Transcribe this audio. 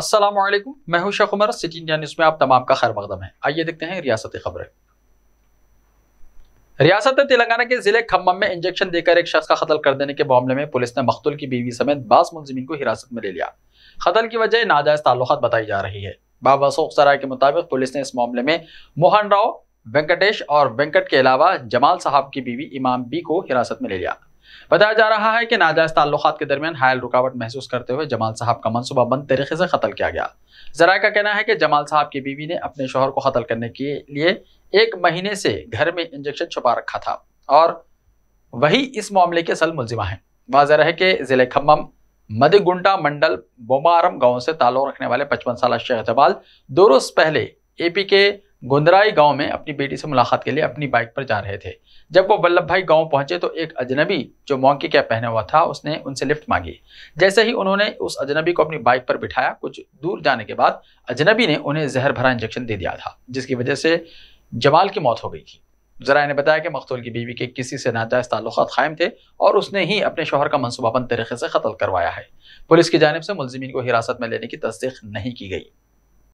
अस्सलाम वालेकुम मैं हूं Sheikh Umar city India news में आप तमाम का खैर मकदम है आइए देखते हैं रियासती खबरें रियासत तेलंगाना के जिले खम्मम में इंजेक्शन देकर एक शख्स का कत्ल कर देने के मामले में पुलिस ने मकतुल की बीवी समेत बास मुलजमीन को हिरासत में ले लिया कत्ल की वजह नाजायज ताल्लुक बताई जा रही है बाबा सराय के मुताबिक पुलिस ने इस मामले में मोहन राव वेंकटेश और वेंकट के अलावा जमाल साहब की बीवी इमाम बी को हिरासत में ले लिया बताया जा रहा है कि नाजायज ताल्लुकात के दरमियान हायल रुकावट महसूस करते हुए जमाल साहब का मनसूबा बंद तरीके से कत्ल किया गया जरा का कहना है कि जमाल साहब की बीवी ने अपने शोहर को कत्ल करने के लिए एक महीने से घर में इंजेक्शन छुपा रखा था और वही इस मामले के असल मुलजिमा है वाजह है कि जिले खम्भम मदीगुंडा मंडल बोमारम गांव से ताल्लुक रखने वाले पचपन साल शेख जमाल दो रोज पहले एपी के गोंदराई गांव में अपनी बेटी से मुलाकात के लिए अपनी बाइक पर जा रहे थे जब वो वल्लभ भाई गाँव पहुंचे तो एक अजनबी जो मॉन्की कैप पहना हुआ था उसने उनसे लिफ्ट मांगी जैसे ही उन्होंने उस अजनबी को अपनी बाइक पर बिठाया कुछ दूर जाने के बाद अजनबी ने उन्हें जहर भरा इंजेक्शन दे दिया था जिसकी वजह से जमाल की मौत हो गई थी जरा ने बताया कि मकतूल की बीवी के किसी से नाजायज ताल्लुक कायम थे और उसने ही अपने शोहर का मनसूबाबंद तरीके से कत्ल करवाया है पुलिस की जानब से मुलजमीन को हिरासत में लेने की तस्दीक नहीं की गई